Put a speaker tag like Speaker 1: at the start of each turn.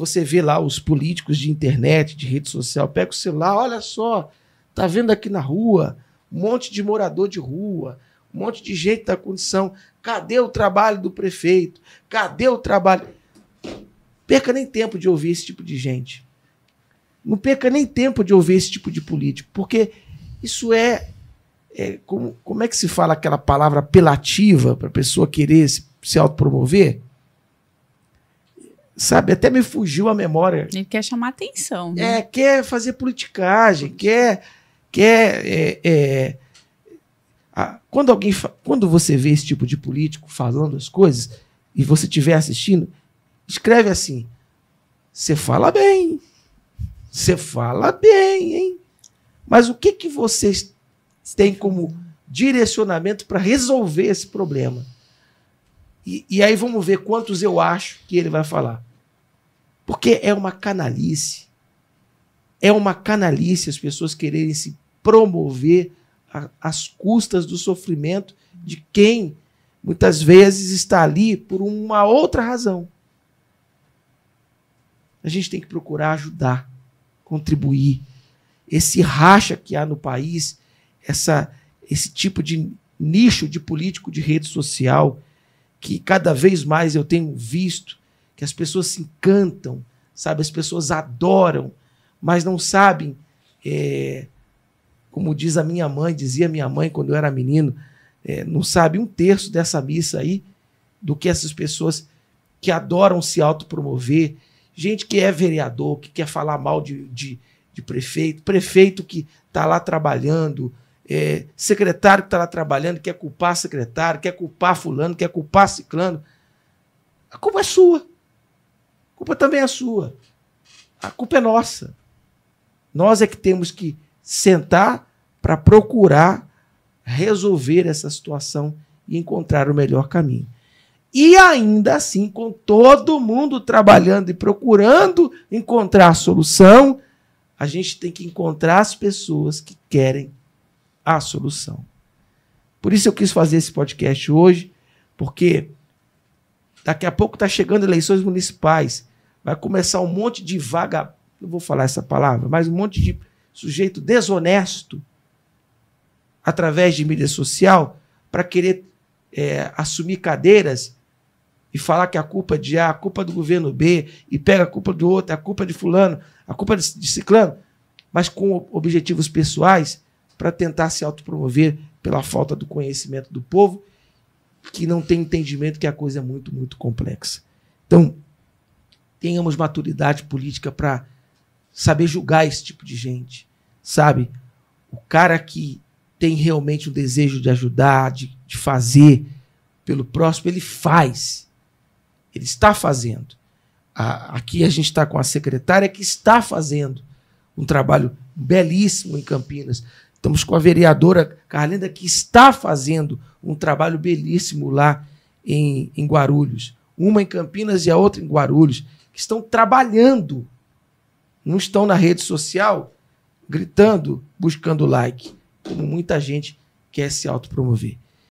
Speaker 1: Você vê lá os políticos de internet, de rede social, pega o celular, olha só, tá vendo aqui na rua, um monte de morador de rua, um monte de gente da condição. Cadê o trabalho do prefeito? Cadê o trabalho? Perca nem tempo de ouvir esse tipo de gente. Não perca nem tempo de ouvir esse tipo de político, porque isso é, é como, como é que se fala aquela palavra apelativa para a pessoa querer se, se autopromover? sabe? Até me fugiu a memória. Ele quer chamar atenção. Né? É, quer fazer politicagem, quer. quer é, é, a, quando, alguém quando você vê esse tipo de político falando as coisas e você estiver assistindo, escreve assim: você fala bem, você fala bem, hein? Mas o que, que vocês têm como direcionamento para resolver esse problema? E, e, aí vamos ver quantos eu acho que ele vai falar. Porque é uma canalice. É uma canalice as pessoas quererem se promover às custas do sofrimento de quem muitas vezes está ali por uma outra razão. A gente tem que procurar ajudar, contribuir. Esse racha que há no país, essa, esse tipo de nicho de político de rede social, que cada vez mais eu tenho visto que as pessoas se encantam, sabe? As pessoas adoram, mas não sabem. É, como diz a minha mãe, dizia minha mãe quando eu era menino, é, não sabe um terço dessa missa aí do que essas pessoas que adoram se autopromover, gente que é vereador, que quer falar mal de, de, de prefeito, prefeito que está lá trabalhando, é, secretário que está lá trabalhando, quer culpar secretário, quer culpar fulano, quer culpar ciclano. A culpa é sua culpa também é sua. A culpa é nossa. Nós é que temos que sentar para procurar resolver essa situação e encontrar o melhor caminho. E ainda assim, com todo mundo trabalhando e procurando encontrar a solução, a gente tem que encontrar as pessoas que querem a solução. Por isso eu quis fazer esse podcast hoje, porque daqui a pouco está chegando eleições municipais Vai começar um monte de vaga, não vou falar essa palavra, mas um monte de sujeito desonesto através de mídia social para querer é, assumir cadeiras e falar que a culpa é de A, a culpa é do governo B, e pega a culpa do outro, a culpa é de fulano, a culpa é de ciclano, mas com objetivos pessoais para tentar se autopromover pela falta do conhecimento do povo que não tem entendimento que a coisa é muito, muito complexa. Então, tenhamos maturidade política para saber julgar esse tipo de gente, sabe? O cara que tem realmente o desejo de ajudar, de, de fazer pelo próximo, ele faz. Ele está fazendo. A, aqui a gente está com a secretária que está fazendo um trabalho belíssimo em Campinas. Estamos com a vereadora Carlinda, que está fazendo um trabalho belíssimo lá em, em Guarulhos. Uma em Campinas e a outra em Guarulhos que estão trabalhando, não estão na rede social gritando, buscando like, como muita gente quer se autopromover.